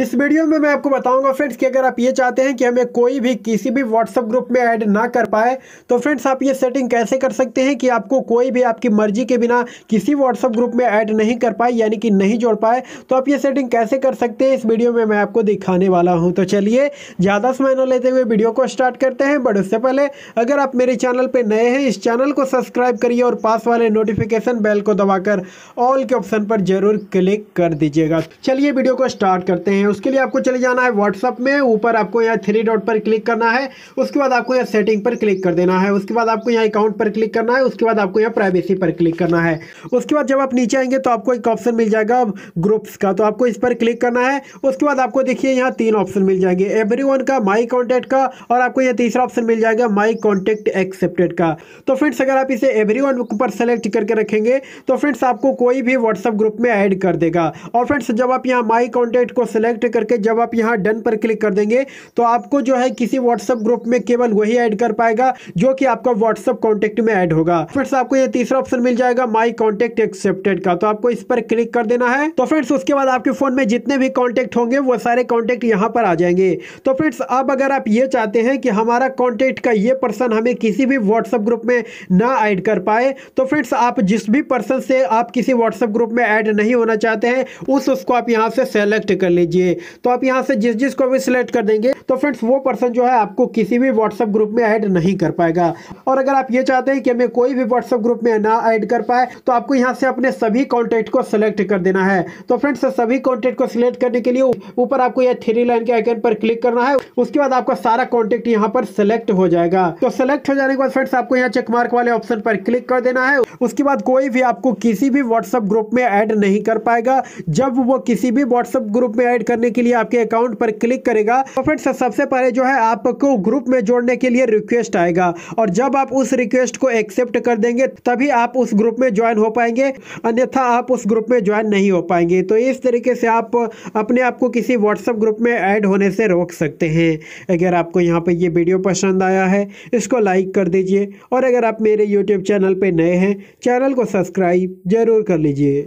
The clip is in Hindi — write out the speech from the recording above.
इस वीडियो में मैं आपको बताऊंगा फ्रेंड्स कि अगर आप ये चाहते हैं कि हमें कोई भी किसी भी व्हाट्सअप ग्रुप में ऐड ना कर पाए तो फ्रेंड्स आप ये सेटिंग कैसे कर सकते हैं कि आपको कोई भी आपकी मर्जी के बिना किसी व्हाट्सअप ग्रुप में ऐड नहीं कर पाए यानी कि नहीं जोड़ पाए तो आप ये सेटिंग कैसे कर सकते हैं इस वीडियो में मैं आपको दिखाने वाला हूँ तो चलिए ज़्यादा समय न लेते हुए वीडियो को स्टार्ट करते हैं बट उससे पहले अगर आप मेरे चैनल पर नए हैं इस चैनल को सब्सक्राइब करिए और पास वाले नोटिफिकेशन बेल को दबाकर ऑल के ऑप्शन पर जरूर क्लिक कर दीजिएगा चलिए वीडियो को स्टार्ट करते हैं हैं उसके लिए आपको चले जाना है व्हाट्सअप में ऊपर आपको यहाँ थ्री डॉट पर क्लिक करना है उसके बाद आपको यहाँ सेटिंग पर क्लिक कर देना है उसके बाद आपको यहाँ अकाउंट पर क्लिक करना है उसके बाद आपको यहाँ प्राइवेसी पर क्लिक करना है उसके बाद जब आप नीचे आएंगे तो आपको एक ऑप्शन मिल जाएगा ग्रुप्स का तो आपको इस पर क्लिक करना है उसके बाद आपको देखिए यहाँ तीन ऑप्शन मिल जाएंगे एवरी का माई कॉन्टैक्ट का और आपको यहाँ तीसरा ऑप्शन मिल जाएगा माई कॉन्टैक्ट एक्सेप्टेड का तो फ्रेंड्स अगर आप इसे एवरी पर सेलेक्ट करके रखेंगे तो फ्रेंड्स आपको कोई भी व्हाट्सअप ग्रुप में ऐड कर देगा और फ्रेंड्स जब आप यहाँ माई कॉन्टैक्ट को सेलेक्ट सेलेक्ट करके जब आप यहाँ डन पर क्लिक कर देंगे तो आपको जो है किसी व्हाट्सअप ग्रुप में केवल वही ऐड कर पाएगा जो कि आपका व्हाट्सअप कॉन्टेक्ट में ऐड होगा फ्रेंड्स आपको ये तीसरा ऑप्शन मिल जाएगा माई कॉन्टेक्ट एक्सेप्टेड का तो आपको इस पर क्लिक कर देना है तो फ्रेंड्स उसके बाद आपके फोन में जितने भी कॉन्टेक्ट होंगे वो सारे कॉन्टेक्ट यहाँ पर आ जाएंगे तो फ्रेंड्स अब अगर आप ये चाहते हैं कि हमारा कॉन्टेक्ट का ये पर्सन हमें किसी भी व्हाट्सएप ग्रुप में ना ऐड कर पाए तो फ्रेंड्स आप जिस भी पर्सन से आप किसी व्हाट्सएप ग्रुप में ऐड नहीं होना चाहते हैं उस उसको आप यहाँ से सेलेक्ट कर लीजिए चाहिए तो आप यहाँ से जिस जिसको भी सिलेक्ट कर देंगे तो फ्रेंड्स वो पर्सन जो है आपको किसी भी व्हाट्सअप ग्रुप में ऐड नहीं कर पाएगा और अगर आप ये चाहते हैं कि हमें कोई भी व्हाट्सअप ग्रुप में ना ऐड कर पाए तो आपको यहाँ से अपने सभी कॉन्टेक्ट को सिलेक्ट कर देना है तो फ्रेंड्स सभी कॉन्टेक्ट को सिलेक्ट करने के लिए ऊपर आपको यह थ्री लाइन के आइकन पर क्लिक करना है उसके बाद आपका सारा कॉन्टेक्ट यहाँ पर सिलेक्ट हो जाएगा तो सिलेक्ट हो जाने के बाद फ्रेंड्स आपको यहाँ चेकमार्क वाले ऑप्शन पर क्लिक कर देना है उसके बाद कोई भी आपको किसी भी व्हाट्सअप ग्रुप में ऐड नहीं कर पाएगा जब वो किसी भी व्हाट्सअप ग्रुप में ऐड करने के लिए आपके अकाउंट पर क्लिक करेगा तो फिर सबसे पहले जो है आपको ग्रुप में जोड़ने के लिए रिक्वेस्ट आएगा और जब आप उस रिक्वेस्ट को एक्सेप्ट कर देंगे तभी आप उस ग्रुप में ज्वाइन हो पाएंगे अन्यथा आप उस ग्रुप में ज्वाइन नहीं हो पाएंगे तो इस तरीके से आप अपने आप को किसी व्हाट्सएप ग्रुप में ऐड होने से रोक सकते हैं अगर आपको यहाँ पर ये वीडियो पसंद आया है इसको लाइक कर दीजिए और अगर आप मेरे यूट्यूब चैनल पर नए हैं चैनल को सब्सक्राइब जरूर कर लीजिए